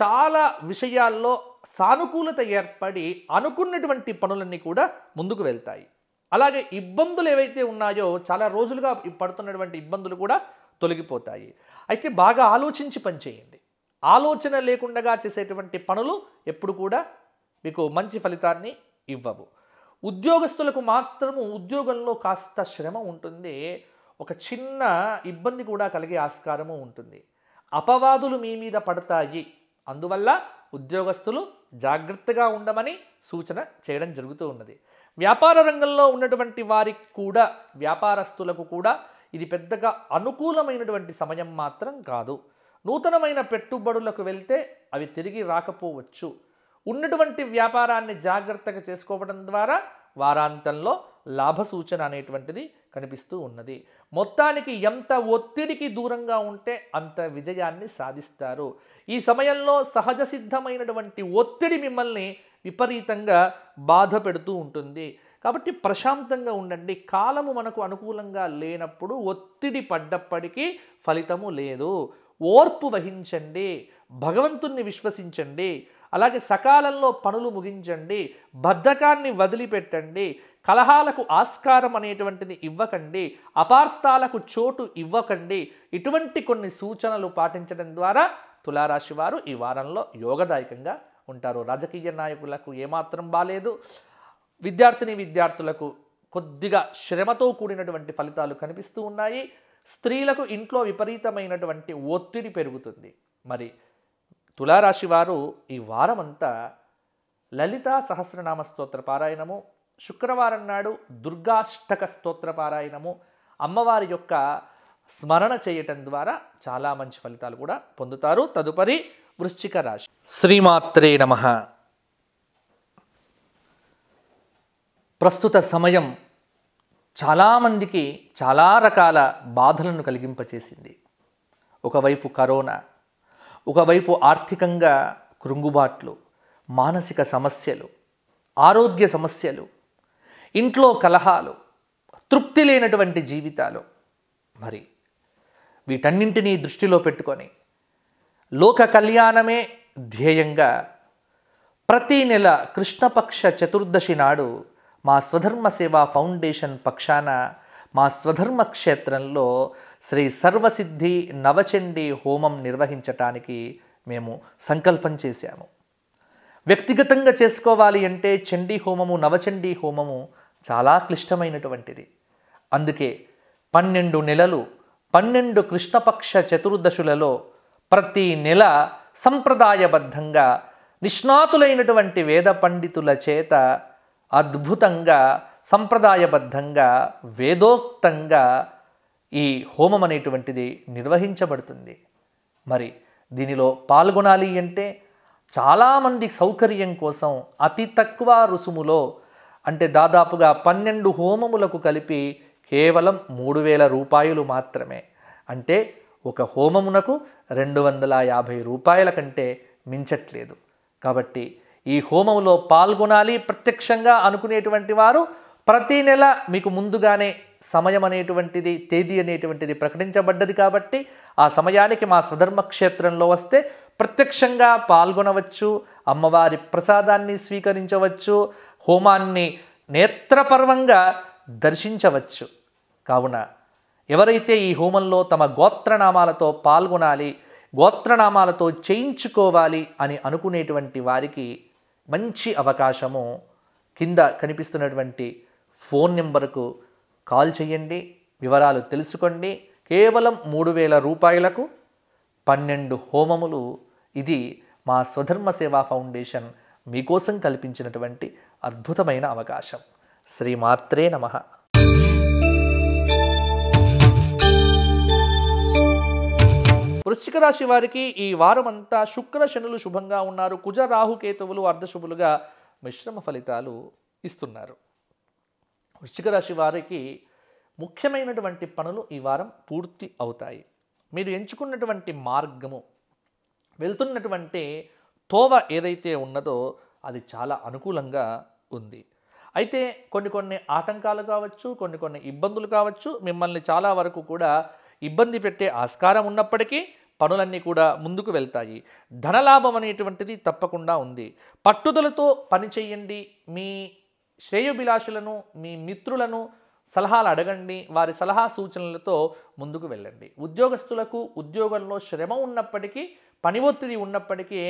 చాలా విషయాల్లో సానుకూలత ఏర్పడి అనుకున్నటువంటి పనులన్నీ కూడా ముందుకు వెళ్తాయి అలాగే ఇబ్బందులు ఏవైతే ఉన్నాయో చాలా రోజులుగా పడుతున్నటువంటి ఇబ్బందులు కూడా తొలగిపోతాయి అయితే బాగా ఆలోచించి పనిచేయండి ఆలోచన లేకుండా చేసేటువంటి పనులు ఎప్పుడు కూడా మీకు మంచి ఫలితాన్ని ఇవ్వవు ఉద్యోగస్తులకు మాత్రము ఉద్యోగంలో కాస్త శ్రమ ఉంటుంది ఒక చిన్న ఇబ్బంది కూడా కలిగే ఆస్కారము ఉంటుంది అపవాదులు మీ మీద పడతాయి అందువల్ల ఉద్యోగస్తులు జాగ్రత్తగా ఉండమని సూచన చేయడం జరుగుతూ ఉన్నది వ్యాపార రంగంలో ఉన్నటువంటి వారికి కూడా వ్యాపారస్తులకు కూడా ఇది పెద్దగా అనుకూలమైనటువంటి సమయం మాత్రం కాదు నూతనమైన పెట్టుబడులకు వెళ్తే అవి తిరిగి రాకపోవచ్చు ఉన్నటువంటి వ్యాపారాన్ని జాగ్రత్తగా చేసుకోవడం ద్వారా వారాంతంలో లాభ సూచన అనేటువంటిది కనిపిస్తూ ఉన్నది మొత్తానికి ఎంత ఒత్తిడికి దూరంగా ఉంటే అంత విజయాన్ని సాధిస్తారు ఈ సమయంలో సహజ సిద్ధమైనటువంటి ఒత్తిడి మిమ్మల్ని విపరీతంగా బాధ పెడుతూ ఉంటుంది కాబట్టి ప్రశాంతంగా ఉండండి కాలము మనకు అనుకూలంగా లేనప్పుడు ఒత్తిడి పడ్డప్పటికీ ఫలితము లేదు ఓర్పు వహించండి భగవంతుణ్ణి విశ్వసించండి అలాగే సకాలంలో పనులు ముగించండి బద్ధకాన్ని వదిలిపెట్టండి కలహాలకు ఆస్కారం అనేటువంటిది ఇవ్వకండి అపార్థాలకు చోటు ఇవ్వకండి ఇటువంటి కొన్ని సూచనలు పాటించడం ద్వారా తులారాశి వారు ఈ వారంలో యోగదాయకంగా ఉంటారు రాజకీయ నాయకులకు ఏమాత్రం బాలేదు విద్యార్థిని విద్యార్థులకు కొద్దిగా శ్రమతో కూడినటువంటి ఫలితాలు కనిపిస్తూ ఉన్నాయి స్త్రీలకు ఇంట్లో విపరీతమైనటువంటి ఒత్తిడి పెరుగుతుంది మరి తులారాశి వారు ఈ వారమంతా లలితా సహస్రనామ స్తోత్ర పారాయణము శుక్రవారం నాడు దుర్గాష్టక స్తోత్ర పారాయణము అమ్మవారి యొక్క స్మరణ చేయటం ద్వారా చాలా మంచి ఫలితాలు కూడా పొందుతారు తదుపరి వృశ్చిక రాశి శ్రీమాత్రే నమ ప్రస్తుత సమయం చాలామందికి చాలా రకాల బాధలను కలిగింపచేసింది ఒకవైపు కరోనా ఒకవైపు ఆర్థికంగా కృంగుబాట్లు మానసిక సమస్యలు ఆరోగ్య సమస్యలు ఇంట్లో కలహాలు తృప్తి లేనటువంటి జీవితాలు మరి వీటన్నింటినీ దృష్టిలో పెట్టుకొని లోక కళ్యాణమే ధ్యేయంగా ప్రతీ నెల కృష్ణపక్ష చతుర్దశి నాడు మా స్వధర్మ సేవా ఫౌండేషన్ పక్షాన మా స్వధర్మ క్షేత్రంలో శ్రీ సర్వసిద్ధి నవచండి హోమం నిర్వహించటానికి మేము సంకల్పం చేశాము వ్యక్తిగతంగా చేసుకోవాలి అంటే చండీ హోమము నవచండీ హోమము చాలా క్లిష్టమైనటువంటిది అందుకే పన్నెండు నెలలు పన్నెండు కృష్ణపక్ష చతుర్దశులలో ప్రతి నెల సంప్రదాయబద్ధంగా నిష్ణాతులైనటువంటి వేద పండితుల చేత అద్భుతంగా సంప్రదాయబద్ధంగా వేదోక్తంగా ఈ హోమం అనేటువంటిది నిర్వహించబడుతుంది మరి దీనిలో పాల్గొనాలి అంటే చాలామంది సౌకర్యం కోసం అతి తక్కువ రుసుములో అంటే దాదాపుగా పన్నెండు హోమములకు కలిపి కేవలం మూడు వేల రూపాయలు మాత్రమే అంటే ఒక హోమమునకు రెండు వందల యాభై రూపాయల కంటే మించట్లేదు కాబట్టి ఈ హోమములో పాల్గొనాలి ప్రత్యక్షంగా అనుకునేటువంటి వారు ప్రతీ నెల మీకు ముందుగానే సమయం అనేటువంటిది తేదీ అనేటువంటిది ప్రకటించబడ్డది కాబట్టి ఆ సమయానికి మా స్వధర్మ క్షేత్రంలో వస్తే ప్రత్యక్షంగా పాల్గొనవచ్చు అమ్మవారి ప్రసాదాన్ని స్వీకరించవచ్చు హోమాన్ని నేత్రపర్వంగా దర్శించవచ్చు కావున ఎవరైతే ఈ హోమంలో తమ గోత్రనామాలతో పాల్గొనాలి గోత్రనామాలతో చేయించుకోవాలి అని అనుకునేటువంటి వారికి మంచి అవకాశము కింద కనిపిస్తున్నటువంటి ఫోన్ నెంబర్కు కాల్ చేయండి వివరాలు తెలుసుకోండి కేవలం మూడు వేల రూపాయలకు పన్నెండు హోమములు ఇది మా స్వధర్మ సేవా ఫౌండేషన్ మీకోసం కల్పించినటువంటి అద్భుతమైన అవకాశం శ్రీమాత్రే నమ వృశ్చిక రాశి వారికి ఈ వారం అంతా శుక్ర శనులు శుభంగా ఉన్నారు కుజ రాహుకేతువులు అర్ధశుభులుగా మిశ్రమ ఫలితాలు ఇస్తున్నారు వృశ్చిక రాశి వారికి ముఖ్యమైనటువంటి పనులు ఈ వారం పూర్తి అవుతాయి మీరు ఎంచుకున్నటువంటి మార్గము వెళ్తున్నటువంటి తోవ ఏదైతే ఉన్నదో అది చాలా అనుకూలంగా ఉంది అయితే కొన్ని కొన్ని ఆటంకాలు కావచ్చు కొన్ని కొన్ని ఇబ్బందులు కావచ్చు మిమ్మల్ని చాలా వరకు కూడా ఇబ్బంది పెట్టే ఆస్కారం ఉన్నప్పటికీ పనులన్నీ కూడా ముందుకు వెళ్తాయి ధనలాభం అనేటువంటిది తప్పకుండా ఉంది పట్టుదలతో పని చేయండి మీ శ్రేయోభిలాషులను మీ మిత్రులను సలహాలు అడగండి వారి సలహా సూచనలతో ముందుకు వెళ్ళండి ఉద్యోగస్తులకు ఉద్యోగంలో శ్రమ ఉన్నప్పటికీ పని ఒత్తిడి ఉన్నప్పటికీ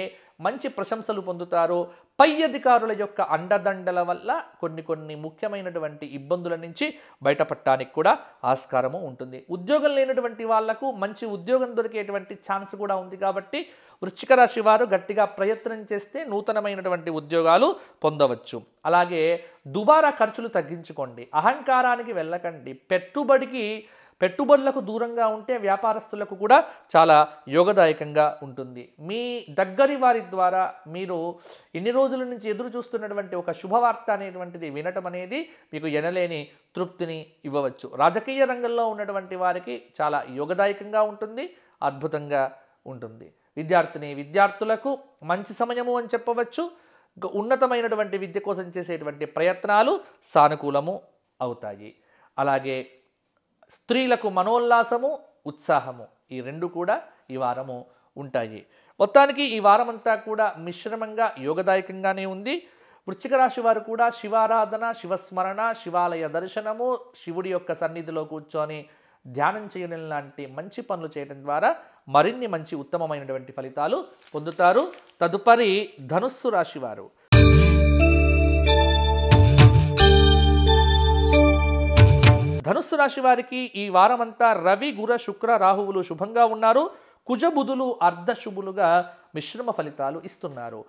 మంచి ప్రశంసలు పొందుతారు పై అధికారుల యొక్క అండదండల వల్ల కొన్ని కొన్ని ముఖ్యమైనటువంటి ఇబ్బందుల నుంచి బయటపడటానికి కూడా ఆస్కారము ఉంటుంది ఉద్యోగం లేనటువంటి వాళ్లకు మంచి ఉద్యోగం దొరికేటువంటి ఛాన్స్ కూడా ఉంది కాబట్టి వృశ్చిక రాశి వారు గట్టిగా ప్రయత్నం చేస్తే నూతనమైనటువంటి ఉద్యోగాలు పొందవచ్చు అలాగే దుబారా ఖర్చులు తగ్గించుకోండి అహంకారానికి వెళ్ళకండి పెట్టుబడికి పెట్టుబడులకు దూరంగా ఉంటే వ్యాపారస్తులకు కూడా చాలా యోగదాయకంగా ఉంటుంది మీ దగ్గరి వారి ద్వారా మీరు ఇన్ని రోజుల నుంచి ఎదురు చూస్తున్నటువంటి ఒక శుభవార్త అనేటువంటిది వినటం అనేది మీకు ఎనలేని తృప్తిని ఇవ్వవచ్చు రాజకీయ రంగంలో ఉన్నటువంటి వారికి చాలా యోగదాయకంగా ఉంటుంది అద్భుతంగా ఉంటుంది విద్యార్థిని విద్యార్థులకు మంచి సమయము అని చెప్పవచ్చు ఉన్నతమైనటువంటి విద్య కోసం చేసేటువంటి ప్రయత్నాలు సానుకూలము అవుతాయి అలాగే స్త్రీలకు మనోల్లాసము ఉత్సాహము ఈ రెండు కూడా ఈ వారము ఉంటాయి మొత్తానికి ఈ వారమంతా కూడా మిశ్రమంగా యోగదాయకంగానే ఉంది వృశ్చిక రాశి వారు కూడా శివారాధన శివస్మరణ శివాలయ దర్శనము శివుడి యొక్క సన్నిధిలో కూర్చొని ధ్యానం చేయడం లాంటి మంచి పనులు చేయడం ద్వారా మరిన్ని మంచి ఉత్తమమైనటువంటి ఫలితాలు పొందుతారు తదుపరి ధనుస్సు రాశివారు ధనుస్సు రాశి వారికి ఈ వారమంతా రవి గుర శుక్ర రాహువులు శుభంగా ఉన్నారు కుజబుధులు అర్ధశుభులుగా మిశ్రమ ఫలితాలు ఇస్తున్నారు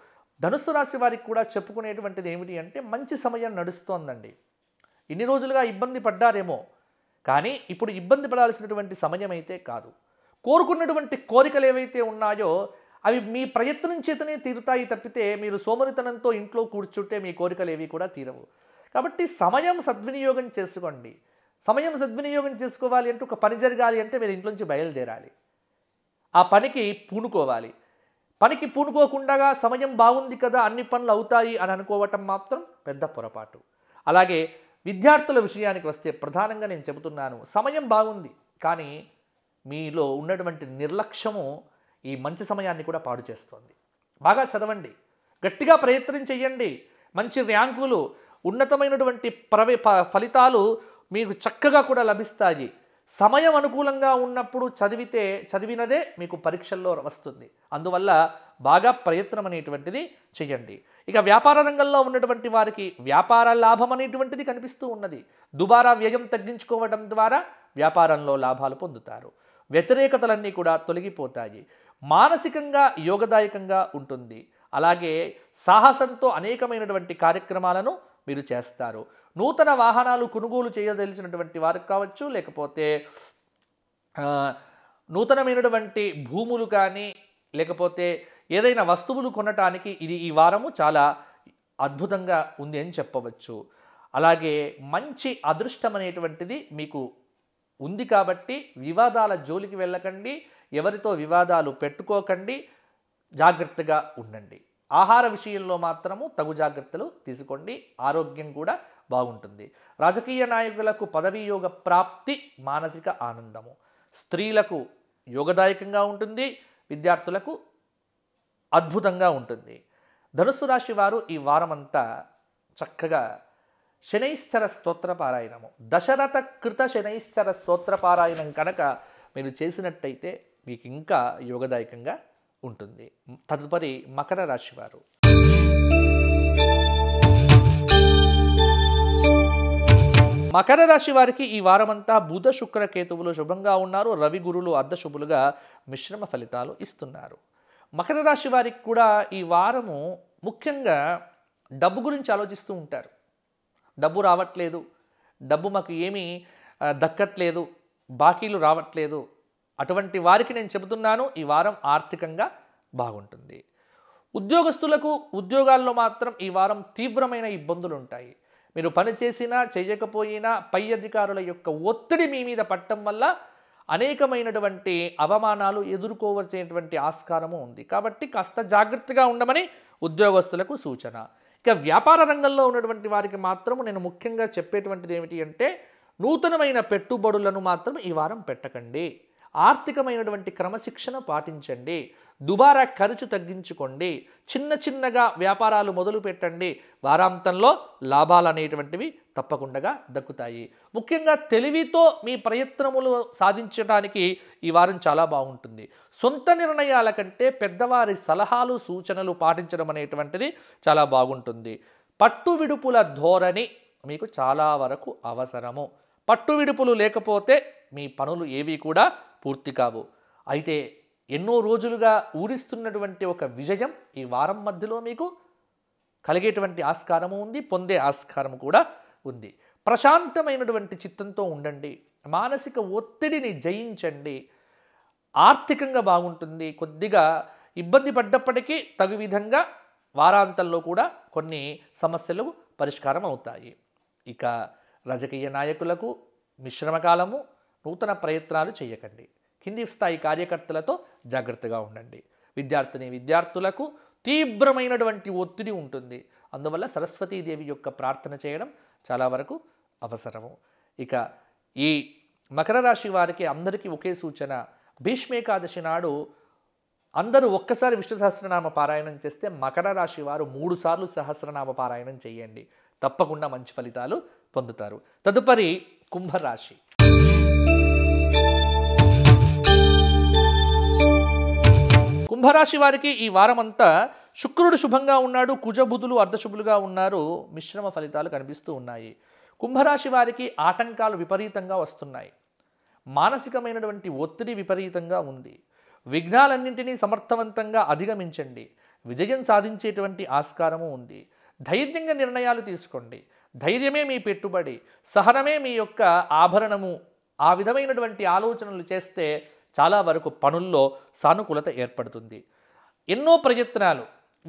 ధనుస్సు రాశి వారికి కూడా చెప్పుకునేటువంటిది ఏమిటి అంటే మంచి సమయం నడుస్తోందండి ఇన్ని రోజులుగా ఇబ్బంది పడ్డారేమో కానీ ఇప్పుడు ఇబ్బంది పడాల్సినటువంటి సమయం అయితే కాదు కోరుకున్నటువంటి కోరికలు ఏవైతే ఉన్నాయో అవి మీ ప్రయత్నం చేతనే తీరుతాయి తప్పితే మీరు సోమరితనంతో ఇంట్లో కూర్చుంటే మీ కోరికలు ఏవి కూడా తీరవు కాబట్టి సమయం సద్వినియోగం చేసుకోండి సమయం సద్వినియోగం చేసుకోవాలి అంటే ఒక పని జరగాలి అంటే మీరు ఇంట్లోంచి బయలుదేరాలి ఆ పనికి పూనుకోవాలి పనికి పూనుకోకుండా సమయం బాగుంది కదా అన్ని పనులు అవుతాయి అని అనుకోవటం మాత్రం పెద్ద పొరపాటు అలాగే విద్యార్థుల విషయానికి వస్తే ప్రధానంగా నేను చెబుతున్నాను సమయం బాగుంది కానీ మీలో ఉన్నటువంటి నిర్లక్ష్యము ఈ మంచి సమయాన్ని కూడా పాడు చేస్తోంది బాగా చదవండి గట్టిగా ప్రయత్నం చేయండి మంచి ర్యాంకులు ఉన్నతమైనటువంటి ప్రవే ఫలితాలు మీకు చక్కగా కూడా లభిస్తాయి సమయం అనుకూలంగా ఉన్నప్పుడు చదివితే చదివినదే మీకు పరీక్షల్లో వస్తుంది అందువల్ల బాగా ప్రయత్నం అనేటువంటిది చేయండి ఇక వ్యాపార రంగంలో ఉన్నటువంటి వారికి వ్యాపార లాభం అనేటువంటిది కనిపిస్తూ ఉన్నది దుబారా వ్యయం తగ్గించుకోవడం ద్వారా వ్యాపారంలో లాభాలు పొందుతారు వ్యతిరేకతలన్నీ కూడా తొలగిపోతాయి మానసికంగా యోగదాయకంగా ఉంటుంది అలాగే సాహసంతో అనేకమైనటువంటి కార్యక్రమాలను మీరు చేస్తారు నూతన వాహనాలు కొనుగోలు చేయదలిచినటువంటి వారికి కావచ్చు లేకపోతే నూతనమైనటువంటి భూములు కానీ లేకపోతే ఏదైనా వస్తువులు కొనటానికి ఇది ఈ వారము చాలా అద్భుతంగా ఉంది అని చెప్పవచ్చు అలాగే మంచి అదృష్టం అనేటువంటిది మీకు ఉంది కాబట్టి వివాదాల జోలికి వెళ్ళకండి ఎవరితో వివాదాలు పెట్టుకోకండి జాగ్రత్తగా ఉండండి ఆహార విషయంలో మాత్రము తగు జాగ్రత్తలు తీసుకోండి ఆరోగ్యం కూడా బాగుంటుంది రాజకీయ నాయకులకు పదవీ యోగ ప్రాప్తి మానసిక ఆనందము స్త్రీలకు యోగదాయకంగా ఉంటుంది విద్యార్థులకు అద్భుతంగా ఉంటుంది ధనుస్సు రాశి వారు ఈ వారమంతా చక్కగా శనైశ్చర స్తోత్ర పారాయణము దశరథ కృత శనైశ్చర స్తోత్ర పారాయణం కనుక మీరు చేసినట్టయితే మీకు ఇంకా యోగదాయకంగా ఉంటుంది తదుపరి మకర రాశివారు మకర రాశి వారికి ఈ వారమంతా బుధ శుక్ర కేతువులు శుభంగా ఉన్నారు రవి గురులు అర్ధశుభులుగా మిశ్రమ ఫలితాలు ఇస్తున్నారు మకర రాశి వారికి కూడా ఈ వారము ముఖ్యంగా డబ్బు గురించి ఆలోచిస్తూ ఉంటారు డబ్బు రావట్లేదు డబ్బు మాకు ఏమీ దక్కట్లేదు బాకీలు రావట్లేదు అటువంటి వారికి నేను చెబుతున్నాను ఈ వారం ఆర్థికంగా బాగుంటుంది ఉద్యోగస్తులకు ఉద్యోగాల్లో మాత్రం ఈ వారం తీవ్రమైన ఇబ్బందులు ఉంటాయి మీరు పని చేసినా చేయకపోయినా పై అధికారుల యొక్క ఒత్తిడి మీ మీద పట్టడం వల్ల అనేకమైనటువంటి అవమానాలు ఎదుర్కోవలసినటువంటి ఆస్కారము ఉంది కాబట్టి కాస్త జాగ్రత్తగా ఉండమని ఉద్యోగస్తులకు సూచన ఇక వ్యాపార రంగంలో ఉన్నటువంటి వారికి మాత్రం నేను ముఖ్యంగా చెప్పేటువంటిది ఏమిటి అంటే నూతనమైన పెట్టుబడులను మాత్రం ఈ వారం పెట్టకండి ఆర్థికమైనటువంటి క్రమశిక్షణ పాటించండి దుబారా ఖర్చు తగ్గించుకోండి చిన్న చిన్నగా వ్యాపారాలు మొదలు పెట్టండి వారాంతంలో లాభాలు అనేటువంటివి తప్పకుండా దక్కుతాయి ముఖ్యంగా తెలివితో మీ ప్రయత్నములు సాధించడానికి ఈ వారం చాలా బాగుంటుంది సొంత నిర్ణయాల కంటే పెద్దవారి సలహాలు సూచనలు పాటించడం అనేటువంటిది చాలా బాగుంటుంది పట్టు విడుపుల ధోరణి మీకు చాలా వరకు అవసరము పట్టు విడుపులు లేకపోతే మీ పనులు ఏవి కూడా పూర్తి కావు అయితే ఎన్నో రోజులుగా ఊరిస్తున్నటువంటి ఒక విజయం ఈ వారం మధ్యలో మీకు కలిగేటువంటి ఆస్కారము ఉంది పొందే ఆస్కారం కూడా ఉంది ప్రశాంతమైనటువంటి చిత్తంతో ఉండండి మానసిక ఒత్తిడిని జయించండి ఆర్థికంగా బాగుంటుంది కొద్దిగా ఇబ్బంది పడ్డప్పటికీ తగు విధంగా వారాంతంలో కూడా కొన్ని సమస్యలు పరిష్కారం అవుతాయి ఇక రాజకీయ నాయకులకు మిశ్రమ కాలము నూతన ప్రయత్నాలు చేయకండి కింది స్థాయి కార్యకర్తలతో జాగ్రత్తగా ఉండండి విద్యార్థిని విద్యార్థులకు తీవ్రమైనటువంటి ఒత్తిడి ఉంటుంది అందువల్ల సరస్వతీదేవి యొక్క ప్రార్థన చేయడం చాలా వరకు అవసరము ఇక ఈ మకర రాశి వారికి అందరికీ ఒకే సూచన భీష్మేకాదశి నాడు అందరూ ఒక్కసారి విష్ణు సహస్రనామ పారాయణం చేస్తే మకర రాశి వారు మూడుసార్లు సహస్రనామ పారాయణం చేయండి తప్పకుండా మంచి ఫలితాలు పొందుతారు తదుపరి కుంభరాశి కుంభరాశి వారికి ఈ వారమంతా శుక్రుడు శుభంగా ఉన్నాడు కుజబుధులు అర్ధశుభులుగా ఉన్నారు మిశ్రమ ఫలితాలు కనిపిస్తూ ఉన్నాయి కుంభరాశి వారికి ఆటంకాలు విపరీతంగా వస్తున్నాయి మానసికమైనటువంటి ఒత్తిడి విపరీతంగా ఉంది విఘ్నాలన్నింటినీ సమర్థవంతంగా అధిగమించండి విజయం సాధించేటువంటి ఆస్కారము ఉంది ధైర్యంగా నిర్ణయాలు తీసుకోండి ధైర్యమే మీ పెట్టుబడి సహనమే మీ యొక్క ఆభరణము ఆ విధమైనటువంటి ఆలోచనలు చేస్తే చాలా వరకు పనుల్లో సానుకూలత ఏర్పడుతుంది ఎన్నో ప్రయత్నాలు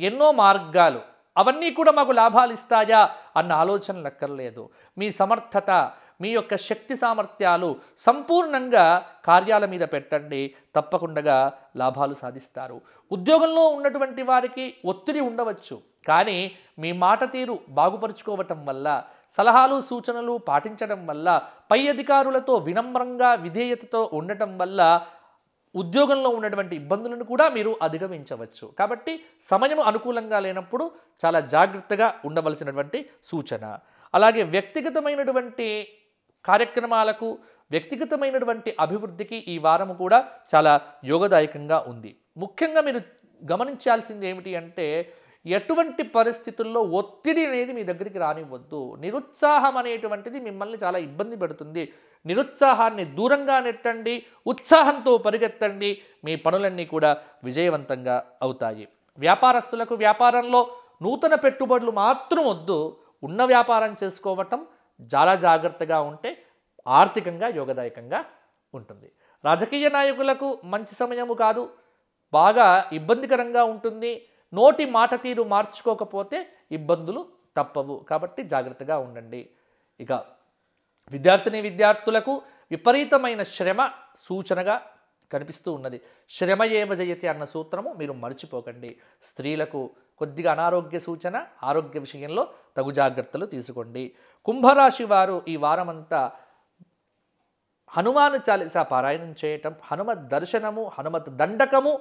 ఎన్నో మార్గాలు అవన్నీ కూడా మాకు లాభాలు ఇస్తాయా అన్న ఆలోచన లెక్కర్లేదు మీ సమర్థత మీ యొక్క శక్తి సామర్థ్యాలు సంపూర్ణంగా కార్యాల మీద పెట్టండి తప్పకుండా లాభాలు సాధిస్తారు ఉద్యోగంలో ఉన్నటువంటి వారికి ఒత్తిడి ఉండవచ్చు కానీ మీ మాట తీరు బాగుపరుచుకోవటం వల్ల సలహాలు సూచనలు పాటించడం వల్ల పై అధికారులతో వినమ్రంగా విధేయతతో ఉండటం వల్ల ఉద్యోగంలో ఉన్నటువంటి ఇబ్బందులను కూడా మీరు అధిగమించవచ్చు కాబట్టి సమయం అనుకూలంగా లేనప్పుడు చాలా జాగ్రత్తగా ఉండవలసినటువంటి సూచన అలాగే వ్యక్తిగతమైనటువంటి కార్యక్రమాలకు వ్యక్తిగతమైనటువంటి అభివృద్ధికి ఈ వారము కూడా చాలా యోగదాయకంగా ఉంది ముఖ్యంగా మీరు గమనించాల్సింది ఏమిటి అంటే ఎటువంటి పరిస్థితుల్లో ఒత్తిడి అనేది మీ దగ్గరికి రానివ్వద్దు నిరుత్సాహం అనేటువంటిది మిమ్మల్ని చాలా ఇబ్బంది పెడుతుంది నిరుత్సాహాన్ని దూరంగా నెట్టండి ఉత్సాహంతో పరిగెత్తండి మీ పనులన్నీ కూడా విజయవంతంగా అవుతాయి వ్యాపారస్తులకు వ్యాపారంలో నూతన పెట్టుబడులు మాత్రం వద్దు ఉన్న వ్యాపారం చేసుకోవటం చాలా జాగ్రత్తగా ఉంటే ఆర్థికంగా యోగదాయకంగా ఉంటుంది రాజకీయ నాయకులకు మంచి సమయము కాదు బాగా ఇబ్బందికరంగా ఉంటుంది నోటి మాట తీరు మార్చుకోకపోతే ఇబ్బందులు తప్పవు కాబట్టి జాగ్రత్తగా ఉండండి ఇక విద్యార్థిని విద్యార్థులకు విపరీతమైన శ్రమ సూచనగా కనిపిస్తూ ఉన్నది శ్రమ ఏవ జయతి అన్న సూత్రము మీరు మర్చిపోకండి స్త్రీలకు కొద్దిగా అనారోగ్య సూచన ఆరోగ్య విషయంలో తగు జాగ్రత్తలు తీసుకోండి కుంభరాశి వారు ఈ వారమంతా హనుమాను చాలిస పారాయణం చేయటం హనుమత్ దర్శనము హనుమత్ దండకము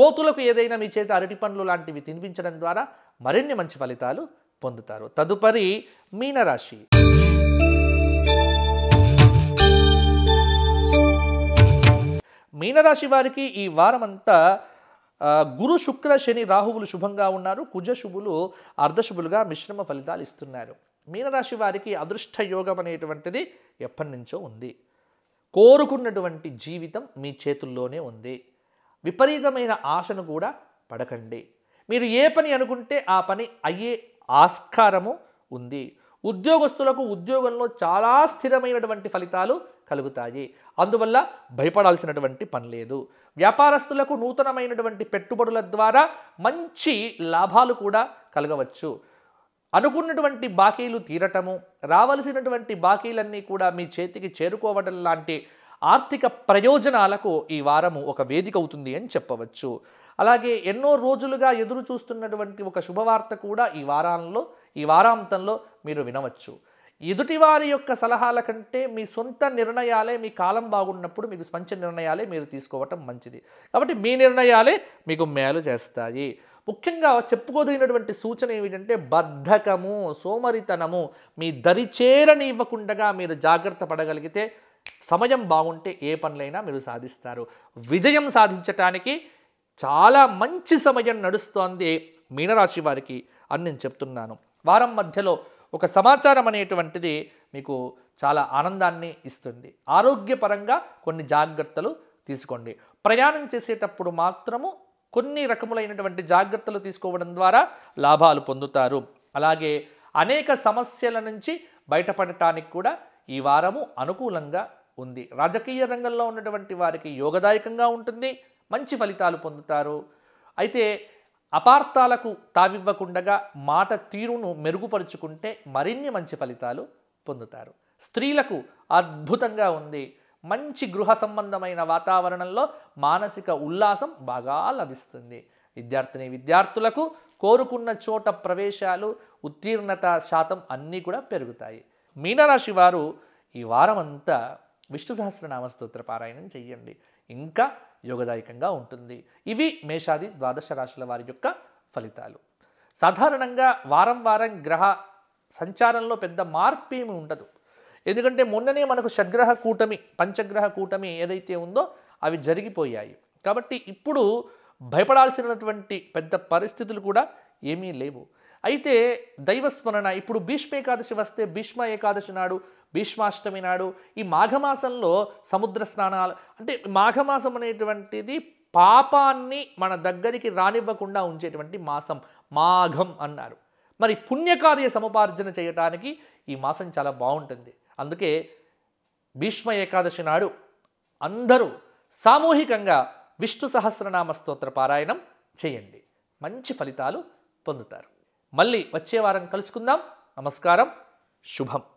కోతులకు ఏదైనా మీ చేత అరటి పండ్లు లాంటివి తినిపించడం ద్వారా మరిన్ని మంచి ఫలితాలు పొందుతారు తదుపరి మీనరాశి మీనరాశి వారికి ఈ వారం అంతా గురు శుక్ర శని రాహువులు శుభంగా ఉన్నారు కుజశుభులు అర్ధశుభులుగా మిశ్రమ ఫలితాలు ఇస్తున్నారు మీనరాశి వారికి అదృష్ట యోగం అనేటువంటిది ఎప్పటి నుంచో ఉంది కోరుకున్నటువంటి జీవితం మీ చేతుల్లోనే ఉంది విపరీతమైన ఆశను కూడా పడకండి మీరు ఏ పని అనుకుంటే ఆ పని అయ్యే ఆస్కారము ఉంది ఉద్యోగస్తులకు ఉద్యోగంలో చాలా స్థిరమైనటువంటి ఫలితాలు కలుగుతాయి అందువల్ల భయపడాల్సినటువంటి పని లేదు వ్యాపారస్తులకు నూతనమైనటువంటి పెట్టుబడుల ద్వారా మంచి లాభాలు కూడా కలగవచ్చు అనుకున్నటువంటి బాకీలు తీరటము రావలసినటువంటి బాకీలన్నీ కూడా మీ చేతికి చేరుకోవడం లాంటి ఆర్థిక ప్రయోజనాలకు ఈ వారము ఒక వేదిక అవుతుంది అని చెప్పవచ్చు అలాగే ఎన్నో రోజులుగా ఎదురు చూస్తున్నటువంటి ఒక శుభవార్త కూడా ఈ వారాల్లో ఈ వారాంతంలో మీరు వినవచ్చు ఎదుటివారి యొక్క సలహాల కంటే మీ సొంత నిర్ణయాలే మీ కాలం బాగున్నప్పుడు మీకు మంచి నిర్ణయాలే మీరు తీసుకోవటం మంచిది కాబట్టి మీ నిర్ణయాలే మీకు మేలు చేస్తాయి ముఖ్యంగా చెప్పుకోదగినటువంటి సూచన ఏమిటంటే బద్ధకము సోమరితనము మీ దరిచేరని ఇవ్వకుండా మీరు జాగ్రత్త పడగలిగితే సమయం బాగుంటే ఏ పనులైనా మీరు సాధిస్తారు విజయం సాధించటానికి చాలా మంచి సమయం నడుస్తోంది మీనరాశి వారికి అని నేను చెప్తున్నాను వారం మధ్యలో ఒక సమాచారం అనేటువంటిది మీకు చాలా ఆనందాన్ని ఇస్తుంది ఆరోగ్యపరంగా కొన్ని జాగ్రత్తలు తీసుకోండి ప్రయాణం చేసేటప్పుడు మాత్రము కొన్ని రకములైనటువంటి జాగ్రత్తలు తీసుకోవడం ద్వారా లాభాలు పొందుతారు అలాగే అనేక సమస్యల నుంచి బయటపడటానికి కూడా ఈ వారము అనుకూలంగా ఉంది రాజకీయ రంగంలో ఉన్నటువంటి వారికి యోగదాయకంగా ఉంటుంది మంచి ఫలితాలు పొందుతారు అయితే అపార్థాలకు తావివ్వకుండగా మాట తీరును మెరుగుపరుచుకుంటే మరిన్ని మంచి ఫలితాలు పొందుతారు స్త్రీలకు అద్భుతంగా ఉంది మంచి గృహ సంబంధమైన వాతావరణంలో మానసిక ఉల్లాసం బాగా లభిస్తుంది విద్యార్థిని విద్యార్థులకు కోరుకున్న చోట ప్రవేశాలు ఉత్తీర్ణత శాతం అన్నీ కూడా పెరుగుతాయి మీనరాశి వారు ఈ వారమంతా విష్ణు సహస్రనామ స్తోత్ర పారాయణం చెయ్యండి ఇంకా యోగదాయకంగా ఉంటుంది ఇవి మేషాది ద్వాదశ రాశుల వారి యొక్క ఫలితాలు సాధారణంగా వారం వారం గ్రహ సంచారంలో పెద్ద మార్పు ఏమి ఉండదు ఎందుకంటే మొన్ననే మనకు షడ్గ్రహ కూటమి పంచగ్రహ కూటమి ఏదైతే ఉందో అవి జరిగిపోయాయి కాబట్టి ఇప్పుడు భయపడాల్సినటువంటి పెద్ద పరిస్థితులు కూడా ఏమీ లేవు అయితే దైవస్మరణ ఇప్పుడు భీష్మ ఏకాదశి వస్తే భీష్మ ఏకాదశి నాడు భీష్మాష్టమి నాడు ఈ మాఘమాసంలో సముద్ర స్నానాలు అంటే మాఘమాసం అనేటువంటిది పాపాన్ని మన దగ్గరికి రానివ్వకుండా ఉంచేటువంటి మాసం మాఘం అన్నారు మరి పుణ్యకార్య సముపార్జన చేయటానికి ఈ మాసం చాలా బాగుంటుంది అందుకే భీష్మ ఏకాదశి నాడు అందరూ సామూహికంగా విష్ణు సహస్రనామ స్తోత్ర పారాయణం చేయండి మంచి ఫలితాలు పొందుతారు మళ్ళీ వచ్చే వారం కలుసుకుందాం నమస్కారం శుభం